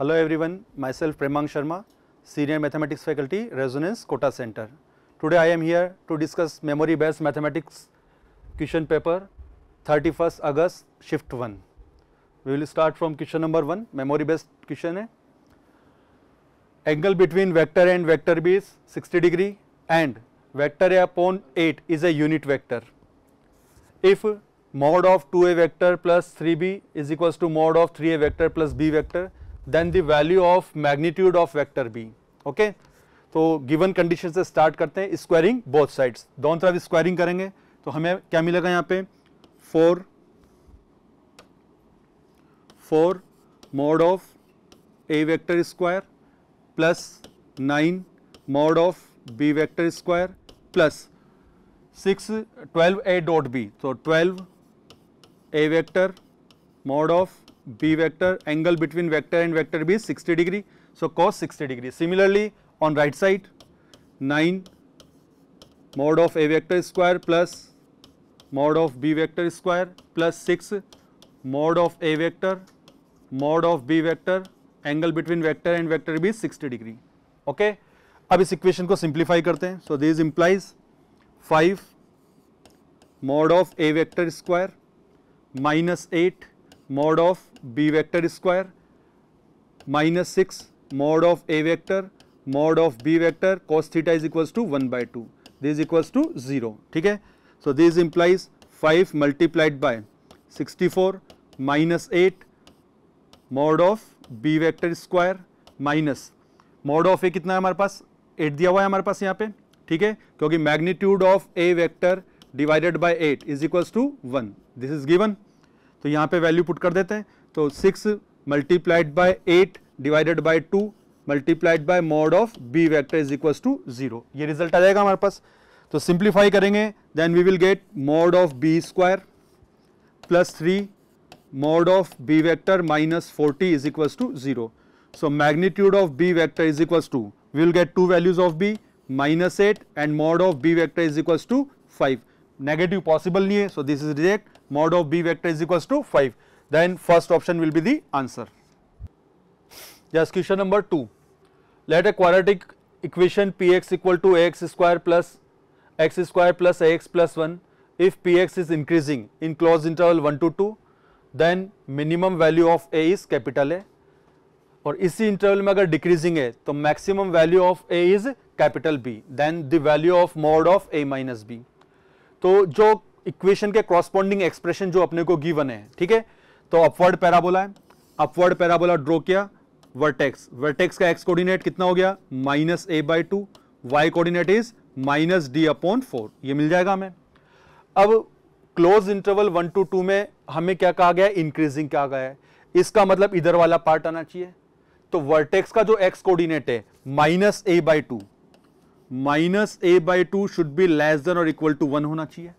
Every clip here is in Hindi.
Hello everyone myself Premang Sharma senior mathematics faculty Resonance Kota centre today I am here to discuss memory based mathematics question paper thirty first August shift one we will start from question number one memory based question है angle between vector and vector b is sixty degree and vector या पोन एट is a unit vector if mod of two a vector plus three b is equal to mod of three A vector plus B vector then the value of magnitude of vector B okay तो गिवन कंडीशन से स्टार्ट करते हैं स्क्वायरिंग बोथ साइड्स दोनों तरफ स्क्वायरिंग करेंगे तो हमें क्या मिलेगा यहाँ पे four four mod of A vector square plus nine mod of B vector square plus six twelve A dot B तो twelve A vector mod of B vector angle between vector and vector B is 60 degree. So, cos 60 degree. Similarly, on right side 9 mod of A vector square plus mod of B vector square plus 6 mod of A vector mod of B vector angle between vector and vector B is 60 degree. Okay. ab is equation ko simplify karte hain so this implies 5 mod of A vector square minus 8 mod of b vector square minus 6 mod of a vector mod of b vector cos theta is equals to 1 by 2 this is equals to 0 theek hai So, this implies 5 multiplied by 64 minus 8 mod of b vector square minus mod of a kitna hai hamare paas 8 diya hua hai hamare paas yahan pe theek hai kyunki magnitude of a vector divided by 8 is equals to 1 this is given तो यहाँ पे वैल्यू पुट कर देते हैं तो six multiplied by eight divided by two multiplied by mod of B vector is equal to zero ये रिजल्ट आ जाएगा हमारे पास तो सिंप्लीफाई करेंगे then we will get mod of B square plus three mod of B vector minus forty is equal to zero so magnitude of B vector is equal to we will get two values of B minus eight and mod of B vector is equal to five negative possible नहीं है so this is reject mod of b vector is equals to 5 then first option will be the answer. Yes, question number 2. Let a quadratic equation px equal to ax square plus x square plus ax plus 1 if px is increasing in closed interval 1 to 2 then minimum value of a is capital A और इसी इंटरवल में अगर डिक्रीजिंग है तो maximum value of A is capital B then the value of mod of A minus B तो जो इक्वेशन के क्रॉसपॉन्डिंग एक्सप्रेशन जो अपने को गिवन है ठीक है तो अपवर्ड पैराबोला है अपवर्ड पैराबोला ड्रॉ किया वर्टेक्स वर्टेक्स का एक्स कोऑर्डिनेट कितना हो गया minus A by two Y coordinate is minus D upon four ये मिल जाएगा हमें अब close interval one two two में हमें क्या कहा गया इंक्रीजिंग क्या गया है इसका मतलब इधर वाला पार्ट आना चाहिए तो वर्टेक्स का जो एक्स कोऑर्डिनेट है minus A by two minus A by two should be less than और इक्वल टू वन होना चाहिए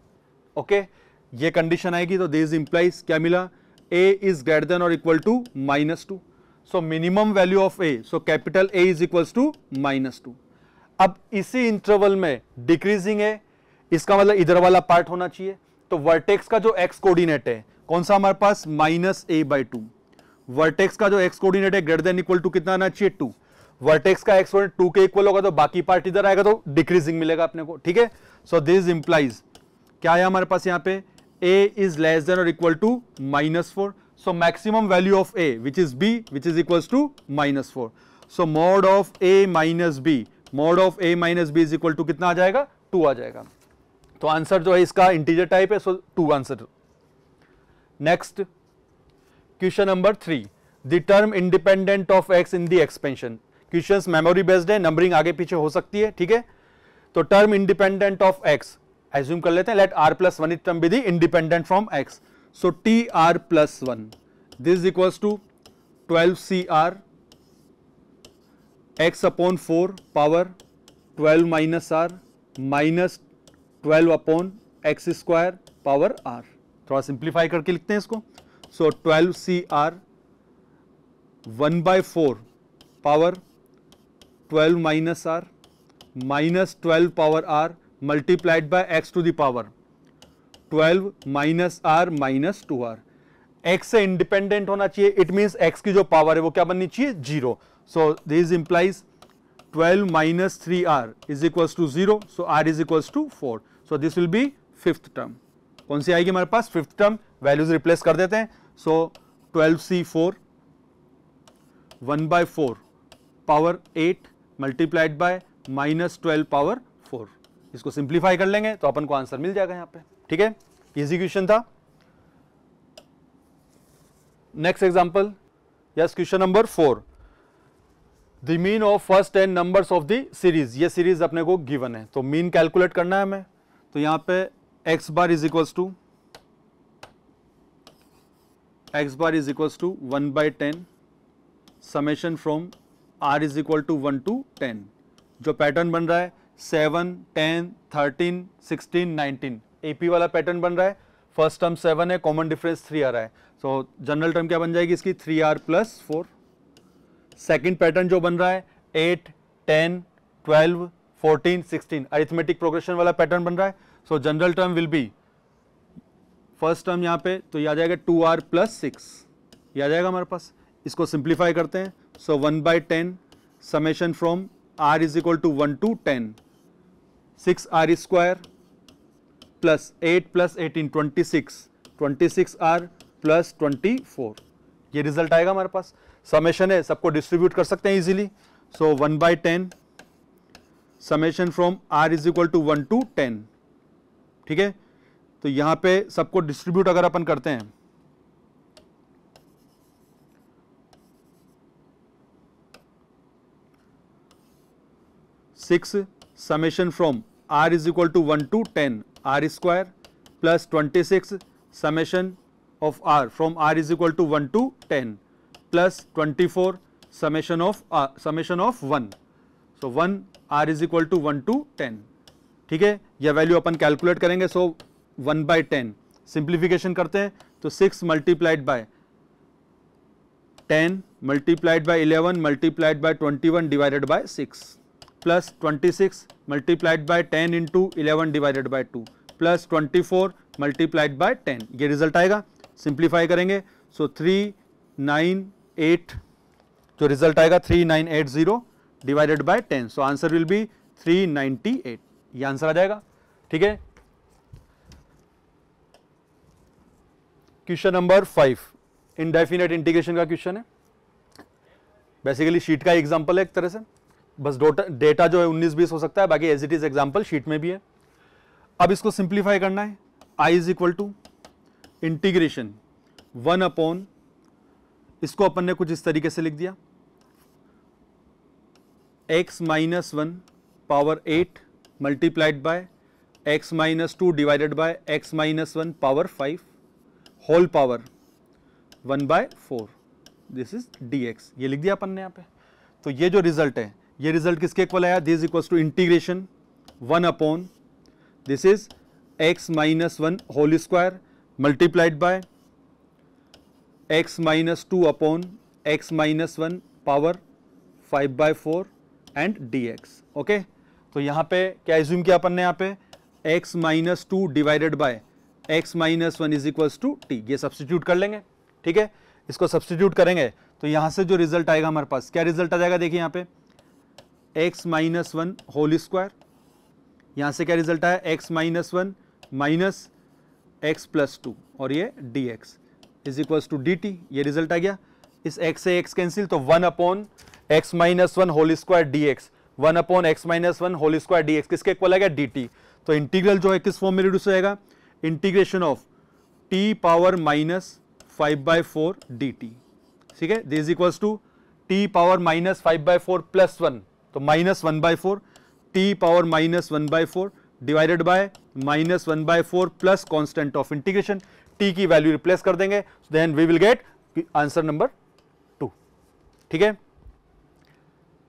ओके ये कंडीशन आएगी तो दिस इंप्लाइज क्या मिला ए इज ग्रेटर देन और equal to minus two so minimum value of A so capital A is equal to minus two अब इसी इंटरवल में डिक्रीजिंग है इसका मतलब इधर वाला पार्ट होना चाहिए तो वर्टेक्स का जो एक्स कोऑर्डिनेट है कौन सा हमारे पास minus A by two vertex का जो एक्स कोऑर्डिनेट है ग्रेटर देन इक्वल टू कितना आना चाहिए टू वर्टेक्स का एक्स कोऑर्डिनेट टू के इक्वल होगा तो बाकी पार्ट इधर आएगा तो डिक्रीजिंग मिलेगा अपने को ठीक है सो दिस इंप्लाइज क्या है हमारे पास यहां पे a इज लेस देन और equal to minus four so maximum value of a which is b which is equal to minus four so mod of a minus B mod of a minus B is equal to कितना आ जाएगा टू आ जाएगा तो आंसर जो है इसका इंटीजर टाइप है so two answer next question number three the term independent of X in the expansion question memory based है नंबरिंग आगे पीछे हो सकती है ठीक है तो term independent of X assume कर लेते हैं लेट आर प्लस वन इतम विधि independent from X so T R plus one this equals to twelve C R X upon four power twelve minus R minus twelve upon x square power R थोड़ा सिंप्लीफाई करके लिखते हैं इसको so twelve C R one by four power twelve minus R minus twelve power R multiplied by X to the power twelve minus R minus two R X से इंडिपेंडेंट होना चाहिए इट मीन एक्स की जो पावर है वो क्या बननी चाहिए zero so this implies 12 three R is equals to zero so R is equals to four so this will be fifth term कौन सी आएगी हमारे पास फिफ्थ टर्म वैल्यूज रिप्लेस कर देते हैं so twelve C four one by four power eight multiplied by minus twelve power इसको सिंप्लीफाई कर लेंगे तो अपन को आंसर मिल जाएगा यहां पे ठीक है इजी क्वेश्चन था next example yes question number four the mean of first ten numbers of the series ये सीरीज अपने को गिवन है तो मीन कैलकुलेट करना है हमें तो यहां पे x bar is equals to x bar is equals to one by ten summation from r is equal to one to ten जो पैटर्न बन रहा है seven ten thirteen sixteen nineteen AP वाला पैटर्न बन रहा है फर्स्ट टर्म सेवन है कॉमन डिफरेंस थ्री आ रहा है सो जनरल टर्म क्या बन जाएगी इसकी three r plus four second pattern जो बन रहा है eight ten twelve fourteen sixteen arithmetic progression वाला पैटर्न बन रहा है so general term will be first term यहाँ पे तो ये आ जाएगा टू आर प्लस सिक्स ये आ जाएगा हमारे पास इसको सिंप्लीफाई करते हैं so one by ten summation from r is equal to one to ten 6 r square plus 8 plus 18 26 26 r plus 24 ये रिजल्ट आएगा हमारे पास समेशन है सबको डिस्ट्रीब्यूट कर सकते हैं easily so one by ten summation from r is equal to one to ten ठीक है तो यहां पे सबको डिस्ट्रीब्यूट अगर अपन करते हैं six summation from r is equal to 1 to 10 r square plus 26 summation of r from r is equal to 1 to 10 plus 24 summation of r, summation of 1. So, 1 r is equal to 1 to 10 ठीक है यह वैल्यू अपन कैलकुलेट करेंगे so one by ten simplification करते हैं तो six multiplied by ten multiplied by eleven multiplied by twenty one divided by six plus twenty six multiplied by ten into eleven divided by two plus twenty four multiplied by ten ये रिजल्ट आएगा सिंप्लीफाई करेंगे सो थ्री नाइन एट जो रिजल्ट आएगा three nine eight zero divided by ten so answer will be eight ये आंसर आ जाएगा ठीक है question number five indefinite integration का क्वेश्चन है बेसिकली शीट का एग्जाम्पल है एक तरह से बस डेटा जो है उन्नीस बीस हो सकता है बाकी as it is example sheet में भी है अब इसको सिंप्लीफाई करना है I is equal to integration one upon इसको अपन ने कुछ इस तरीके से लिख दिया x minus one power eight multiplied by x minus two divided by x minus one power five whole power one by four this is d x ये लिख दिया अपन ने यहाँ पे तो ये जो रिजल्ट है ये रिजल्ट किसके इक्वल आया this equals to integration one upon this is x minus one whole square multiplied by x minus two upon x minus one power five by four and d x okay तो यहां पे क्या एज्यूम किया अपन ने यहाँ पे x minus two divided by x minus one is equal to t ये सब्सटीट्यूट कर लेंगे ठीक है इसको सब्सटीट्यूट करेंगे तो यहां से जो रिजल्ट आएगा हमारे पास क्या रिजल्ट आ जाएगा देखिए यहाँ पे x minus one whole square यहाँ से क्या रिजल्ट आया x minus one minus x plus two और ये d x is equals to d t ये रिजल्ट आ गया इस एक्स से एक्स कैंसिल तो one upon x minus one whole square d x one upon x minus one whole square d x किसके इक्वल आ गया डी टी तो इंटीग्रल जो है किस फॉर्म में रिड्यूस रहेगा integration of t power minus five by four d t ठीक है this equals to t power minus five by four plus one तो minus one by four t power minus one by four divided by minus one by four plus constant of integration t की वैल्यू रिप्लेस कर देंगे then we will get answer number two ठीक है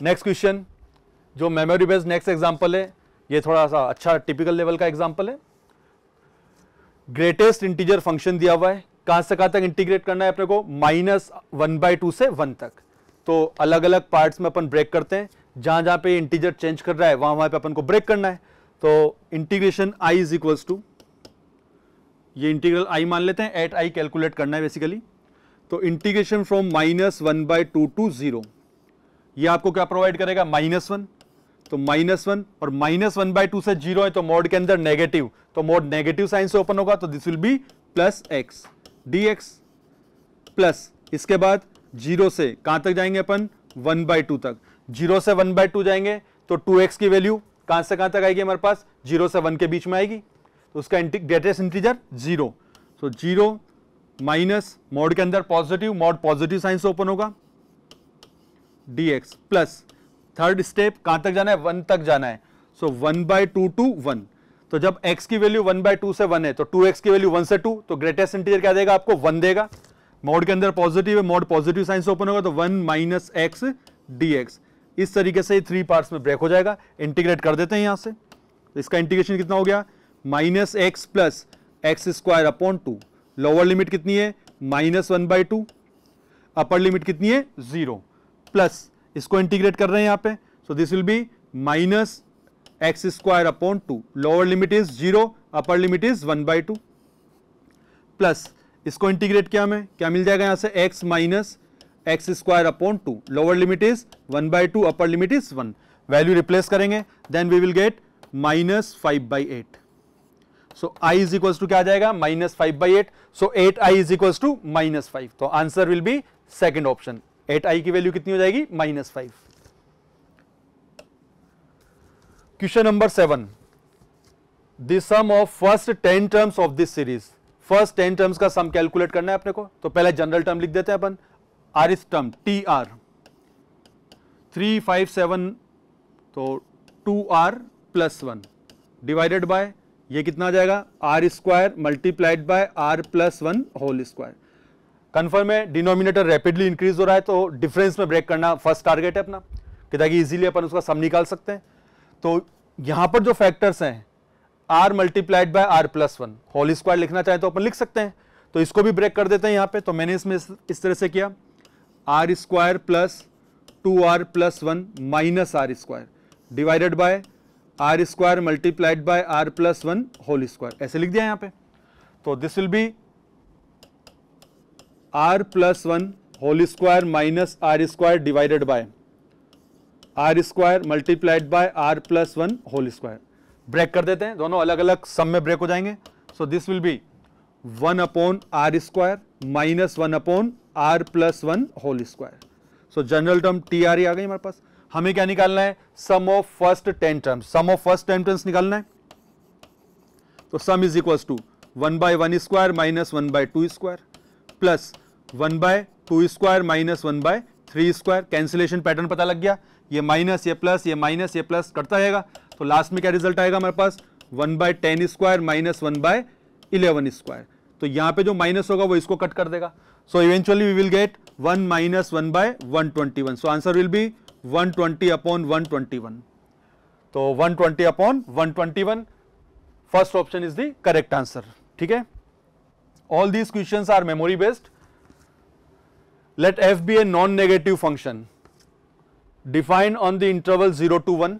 नेक्स्ट क्वेश्चन जो मेमोरी बेस्ड नेक्स्ट एग्जाम्पल है ये थोड़ा सा अच्छा टिपिकल लेवल का एग्जाम्पल है ग्रेटेस्ट इंटीजर फंक्शन दिया हुआ है कहां से कहां तक इंटीग्रेट करना है अपने को माइनस वन बाई टू से वन तक तो अलग अलग पार्ट्स में अपन ब्रेक करते हैं जहां जहां पे इंटीजर चेंज कर रहा है वहां वहां पे अपन को ब्रेक करना है तो integration I is equals to ये इंटीग्रल आई मान लेते हैं एट आई कैलकुलेट करना है बेसिकली तो integration from minus one by two to zero ये आपको क्या प्रोवाइड करेगा माइनस वन तो माइनस वन और माइनस वन बाई टू से जीरो है तो मोड के अंदर नेगेटिव तो मोड नेगेटिव साइन से ओपन होगा तो this will be plus x d x plus इसके बाद जीरो से कहां तक जाएंगे अपन वन बाय टू तक जीरो से वन बाय टू जाएंगे तो टू एक्स की वैल्यू कहां से कहां तक आएगी हमारे पास जीरो से वन के बीच में आएगी तो उसका greatest integer zero so zero minus mod के अंदर पॉजिटिव मोड पॉजिटिव साइन से ओपन होगा d x plus third step कहां तक जाना है वन तक जाना है so one by two to one तो जब x की वैल्यू वन बाय टू से वन है तो टू एक्स की वैल्यू वन से टू तो ग्रेटेस्ट इंटीजर क्या देगा आपको वन देगा मोड के अंदर पॉजिटिव है मोड पॉजिटिव साइन से ओपन होगा तो one minus x d x इस तरीके से थ्री पार्ट्स में ब्रेक हो जाएगा इंटीग्रेट कर देते हैं यहां से तो इसका इंटीग्रेशन कितना हो गया minus x plus x square upon two lower limit कितनी है minus one by two upper limit कितनी है जीरो प्लस इसको इंटीग्रेट कर रहे हैं यहां पे so this will be minus x square upon two lower limit is zero upper limit is one by two plus इसको इंटीग्रेट किया हमें क्या मिल जाएगा यहां से x minus x square upon two lower limit is one by two upper limit is one value replace करेंगे then we will get minus five by eight so I is equals to क्या आ जाएगा minus five by eight so eight I is equals to minus five तो answer will be second option eight I की वैल्यू कितनी हो जाएगी minus five question number seven the sum of first ten terms of this series first ten terms का सम कैलकुलेट करना है अपने को तो पहले जनरल टर्म लिख देते हैं अपन r term t r three five seven तो two r plus one divided by ये कितना आ जाएगा r square multiplied by r plus one whole square confirm है डिनोमिनेटर रैपिडली इंक्रीज हो रहा है तो डिफरेंस में ब्रेक करना फर्स्ट टारगेट है अपना कि ताकि इजीली अपन उसका सम निकाल सकते हैं तो यहां पर जो फैक्टर्स हैं r multiplied by r plus one whole square लिखना चाहे तो अपन लिख सकते हैं तो इसको भी ब्रेक कर देते हैं यहां पे तो मैंने इसमें इस तरह से किया r square plus two r plus one minus r square divided by r square multiplied by r plus one whole square ऐसे लिख दिया यहां पे तो this will be r plus one whole square minus r square divided by r square multiplied by r plus one whole square break कर देते हैं दोनों अलग अलग सम में ब्रेक हो जाएंगे so this will be one upon r square minus one upon r plus one whole square so general term t r ही आ गई हमारे पास हमें क्या निकालना है sum of first ten term sum of first ten terms निकालना है तो sum is equal to one by one square minus one by two square plus one by two square minus one by three square cancellation pattern पता लग गया ये माइनस ये प्लस ये माइनस ये प्लस करता रहेगा तो लास्ट में क्या रिजल्ट आएगा हमारे पास one by ten square minus one by eleven square तो यहां पे जो माइनस होगा वो इसको कट कर देगा so eventually we will get one minus one by one twenty one so answer will be one twenty upon one twenty one तो one twenty upon one twenty one first option is the correct answer ठीक है all these questions are memory based let f be a non negative function define on the interval 0 to 1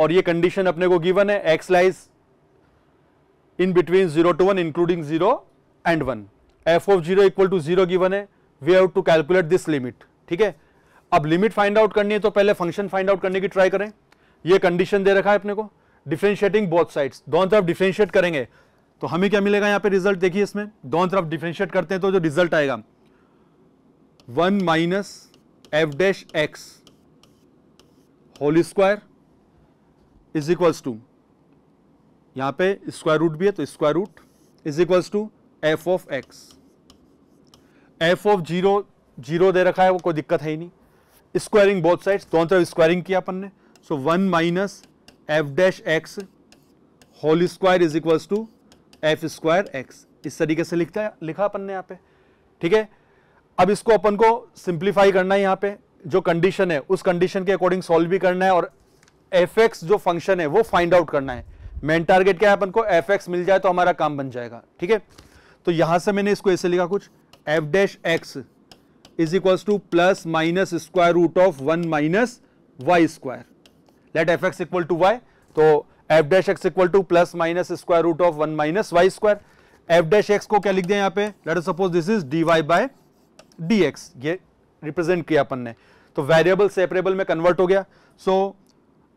और ये कंडीशन अपने को गिवन है x lies in between 0 to 1 including 0 and 1 f of 0 equal to 0 given है we have to calculate this limit ठीक है अब limit find out करनी है तो पहले function find out करने की try करें ये condition दे रखा है अपने को differentiating both sides दोनों तरफ differentiate करेंगे तो हमें क्या मिलेगा यहाँ पे रिजल्ट देखिए इसमें दोनों तरफ डिफ्रेंशिएट करते हैं तो जो रिजल्ट आएगा one minus f dash x whole square is equals to यहाँ पे स्क्वायर रूट भी है तो square root is equals to f of x f of zero zero दे रखा है वो कोई दिक्कत है ही नहीं स्क्वायरिंग बोथ साइड्स दोनों तरफ स्क्वायरिंग किया अपन ने so one minus f dash x whole square is equals to f square x इस तरीके से लिखता है लिखा अपन ने यहाँ पे ठीक है अब इसको अपन को सिंप्लीफाई करना है यहाँ पे जो कंडीशन है उस कंडीशन के अकॉर्डिंग सॉल्व भी करना है और एफ एक्स जो फंक्शन है वो फाइंड आउट करना है मेन टारगेट क्या है अपन को एफ एक्स मिल जाए तो हमारा काम बन जाएगा ठीक है तो यहां से मैंने इसको ऐसे लिखा कुछ f dash x is equal to plus minus square root of one minus y square let f x equal to y तो f dash x equal to plus minus square root of one minus y square f dash x को क्या लिख दिया यहां पे let suppose this is d y by d x ये रिप्रेजेंट किया अपन ने तो वेरिएबल सेपरेबल में कन्वर्ट हो गया so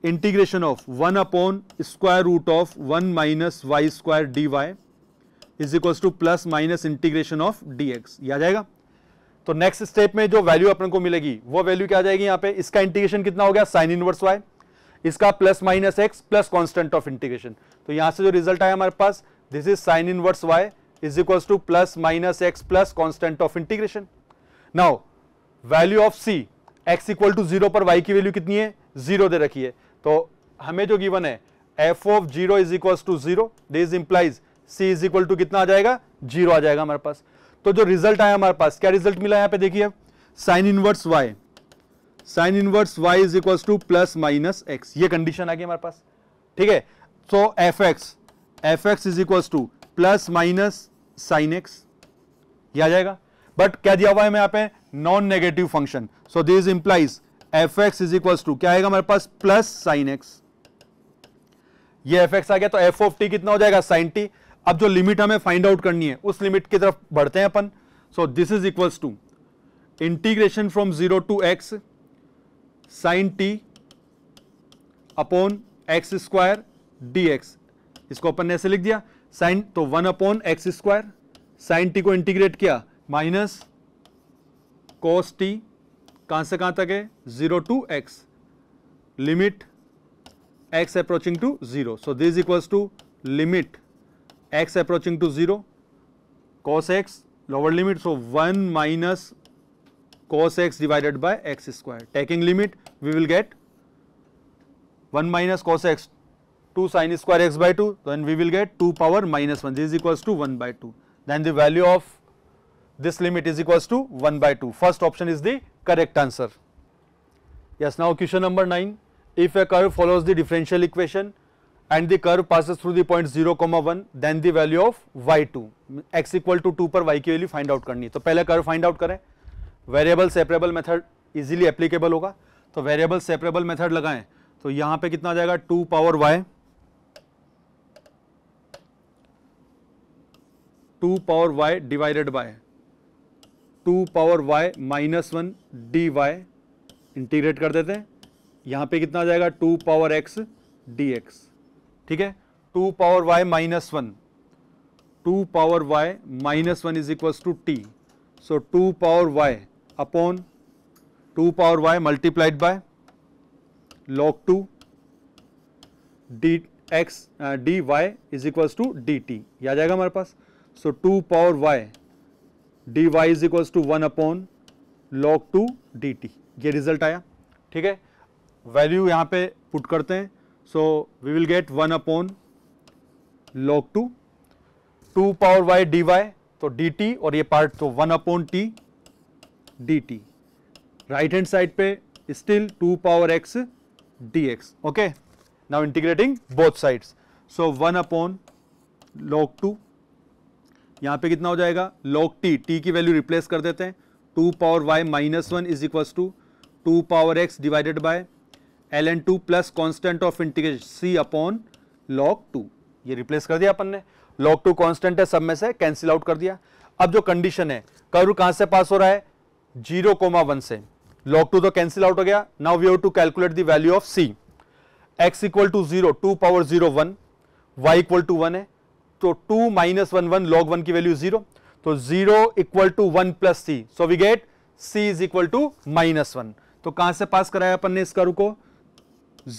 integration of one upon square root of one minus y square d y is equal to plus minus integration of d x ये आ जाएगा तो नेक्स्ट स्टेप में जो वैल्यू अपन को मिलेगी वो वैल्यू क्या आ जाएगी यहां पे इसका इंटीग्रेशन कितना हो गया साइन इनवर्स वाई इसका plus minus x plus constant of integration तो यहां से जो रिजल्ट आया हमारे पास this is sine inverse y is equal to plus minus x plus constant of integration now value of c x equal to zero पर वाई की वैल्यू कितनी है जीरो दे रखी है तो हमें जो गिवन है f of zero is equal to zero this implies c is equal to कितना आ जाएगा जीरो आ जाएगा हमारे पास तो जो रिजल्ट आया हमारे पास क्या रिजल्ट मिला यहां पे देखिए sine inverse y sine inverse y is equal to plus minus x ये कंडीशन आ गई हमारे पास ठीक है so f x f x is equal to plus minus sine x ये आ जाएगा बट क्या दिया हुआ है यहां पे non negative function so this implies f x is equal to क्या आएगा हमारे पास प्लस साइन एक्स ये एफ एक्स आ गया तो एफ ऑफ टी कितना हो जाएगा साइन टी अब जो लिमिट हमें फाइंड आउट करनी है उस लिमिट की तरफ बढ़ते हैं अपन so this is equal to integration from zero to x sine t upon x square d x इसको अपन ने ऐसे लिख दिया साइन तो one upon x square sine t को इंटीग्रेट किया माइनस कॉस टी कहां से कहां तक है zero to x limit x approaching to zero so this equals to limit x approaching to zero cos x lower limit so one minus cos x divided by x square taking limit we will get one minus cos x two sine square x by two then we will get two power minus one this equals to one by two then the value of this limit is equals to one by two first option is the correct answer. Yes, now question number 9. If a curve follows the differential equation and the curve passes through the point 0 1 then the value of y2 x equal to 2 per y ki value find out karni. So, pehle curve find out out Variable separable method easily applicable hoga. So, variable separable method lagayen. So, तो pe kitna jayega 2 power y 2 power y divided by two power y minus one d y integrate कर देते हैं यहाँ पे कितना आ जाएगा two power x d x ठीक है two power y minus one two power y minus one is equals to t so two power y upon two power y multiplied by two d x d y is equals to d t आ जाएगा हमारे पास so two power y d y is equals to one upon log two d t ये रिजल्ट आया ठीक है वैल्यू यहाँ पे पुट करते हैं so we will get one upon log two two power y d y तो डी टी और ये पार्ट तो one upon t d t right hand side पे still two power x d x okay now integrating both sides so one upon log two यहाँ पे कितना हो जाएगा लॉग टी टी की वैल्यू रिप्लेस कर देते हैं two power y minus one is equal to two power x divided by l n two plus constant of integration c upon log two ये रिप्लेस कर दिया अपन ने लॉग टू कॉन्स्टेंट है सब में से कैंसिल आउट कर दिया अब जो कंडीशन है कर्व कहाँ से पास हो रहा है जीरो कोमा वन से लॉग टू तो कैंसिल आउट हो गया now we have to calculate the value of c x equal to zero two power zero one y equal to one है तो two minus one one log one की वैल्यू जीरो तो zero equal to one plus c so we get c is equal to minus one तो कहां से पास कराया अपन ने इस कर्व को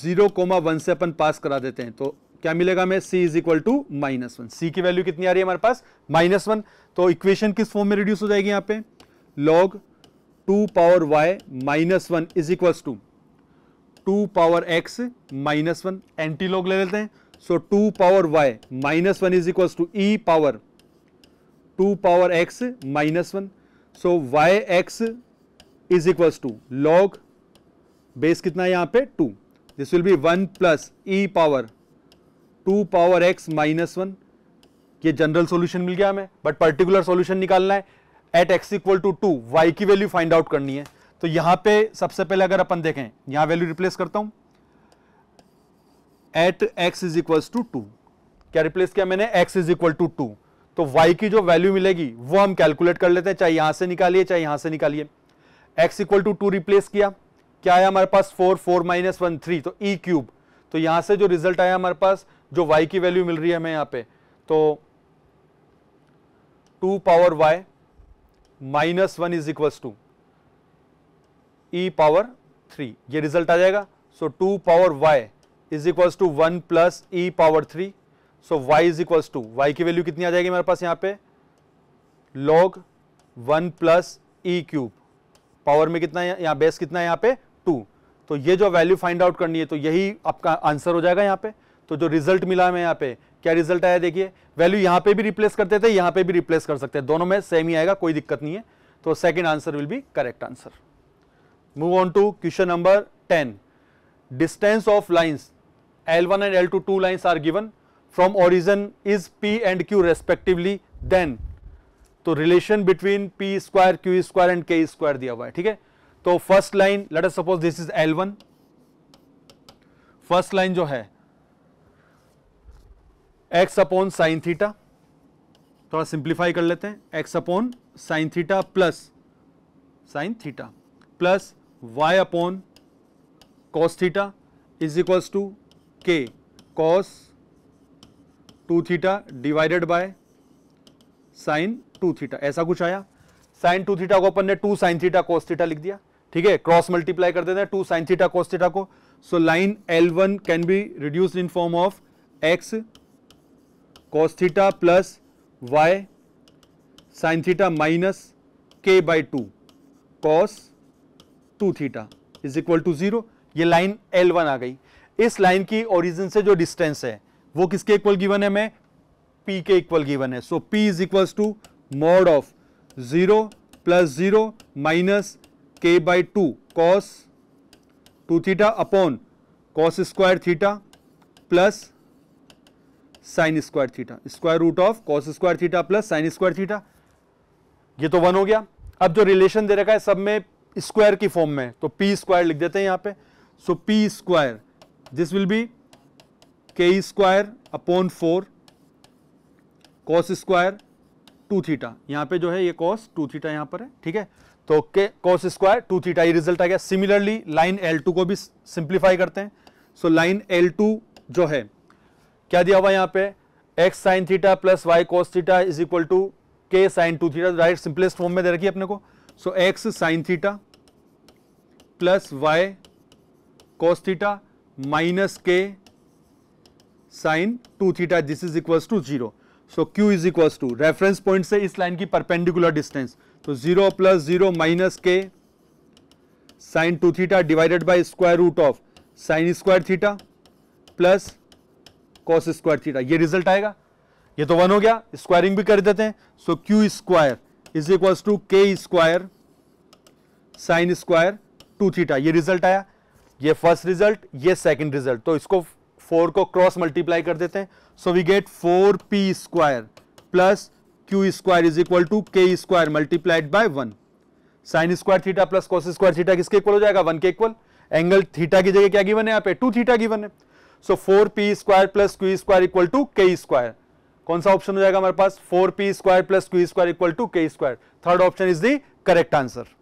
जीरो कोमा वन से अपन पास करा देते हैं तो क्या मिलेगा हमें c is equal to minus one c की वैल्यू कितनी आ रही है हमारे पास माइनस वन तो इक्वेशन किस फॉर्म में रिड्यूस हो जाएगी यहां पे log two power y minus one is equal to two power x minus one anti log ले लेते हैं So 2 power y minus 1 is equals to e power 2 power x minus 1. So y x is equals to log base कितना है यहाँ पे 2 this will be 1 plus e power two power x minus one ये जनरल सॉल्यूशन मिल गया हमें बट पर्टिकुलर सॉल्यूशन निकालना है at x equal to two y की वैल्यू फाइंड आउट करनी है तो यहां पे सबसे पहले अगर अपन देखें यहां वैल्यू रिप्लेस करता हूं at x is equal to two क्या रिप्लेस किया मैंने x is equal to two तो y की जो वैल्यू मिलेगी वो हम कैलकुलेट कर लेते हैं चाहे यहां से निकालिए चाहे यहां से निकालिए x equal to two replace किया क्या आया हमारे पास four four minus one three तो ई e क्यूब तो यहां से जो रिजल्ट आया हमारे पास जो y की वैल्यू मिल रही है हमें यहां पे तो two power y minus one is equal to e power three ये रिजल्ट आ जाएगा so two power y is equals to one plus e power three so y is equals to y की वैल्यू कितनी आ जाएगी मेरे पास यहाँ पे log one plus e cube power में कितना है यहाँ बेस कितना है यहाँ पे टू तो ये जो वैल्यू फाइंड आउट करनी है तो यही आपका आंसर हो जाएगा यहाँ पे तो जो रिजल्ट मिला हमें यहाँ पे क्या रिजल्ट आया देखिए वैल्यू यहाँ पे भी रिप्लेस करते थे यहाँ पे भी रिप्लेस कर सकते हैं दोनों में सेम ही आएगा कोई दिक्कत नहीं है तो second answer will be correct answer move on to question number ten distance of lines L1 and L2 two lines are given from origin is P and Q respectively then तो relation between p square q square and k square दिया हुआ है ठीक है तो first line let us suppose this is l one first line जो है एक्स अपॉन साइन थीटा थोड़ा सिंप्लीफाई कर लेते हैं x upon sine theta plus sine theta plus y upon cos theta is equals to k cos two theta divided by sine two theta ऐसा कुछ आया साइन टू थीटा को अपन ने two sine theta cos theta लिख दिया ठीक है क्रॉस मल्टीप्लाई कर देते हैं two sine theta cos theta को so line l one can be reduce in form of x cos theta plus y sine theta minus k by two cos two theta is equal to zero ये लाइन एल वन आ गई इस लाइन की ओरिजिन से जो डिस्टेंस है वो किसके इक्वल गिवन है मैं पी के इक्वल गिवन है so p is equal to mod of zero plus zero minus k by two cos two theta upon cos square theta plus sine square theta square root of cos square theta plus sine square theta ये तो वन हो गया अब जो रिलेशन दे रखा है सब में स्क्वायर की फॉर्म में तो पी स्क्वायर लिख देते हैं यहां पे so p square this will be k square upon 4 cos square 2 theta यहाँ पे जो है ये cos 2 theta यहाँ पर है ठीक है तो k cos square 2 theta ये result आ गया similarly line L2 को भी simplify करते हैं so line L2 जो है क्या दिया हुआ यहाँ पे x sin theta plus y cos theta is equal to k sin 2 theta right simplest form में दे रखी है अपने को so x sin theta plus y cos theta minus k sine two theta this is equals to zero so q is equal to reference point से इस लाइन की परपेंडिकुलर डिस्टेंस तो zero plus zero minus k sine two theta divided by square root of sine square theta plus cos square theta ये रिजल्ट आएगा ये तो वन हो गया स्क्वायरिंग भी कर देते हैं so q square is equal to k square sine square two theta ये रिजल्ट आया ये फर्स्ट रिजल्ट ये सेकंड रिजल्ट तो इसको फोर को क्रॉस मल्टीप्लाई कर देते हैं so we get four p square plus q square is equal to k square multiplied by one sine square theta plus cos square theta किसके इक्वल हो जाएगा वन के इक्वल एंगल थीटा की जगह क्या गिवन है यहाँ पे टू थीटा गिवन है so four p square plus q square equal to k square कौन सा ऑप्शन हो जाएगा हमारे पास four p square plus q square equal to k square third option is the correct answer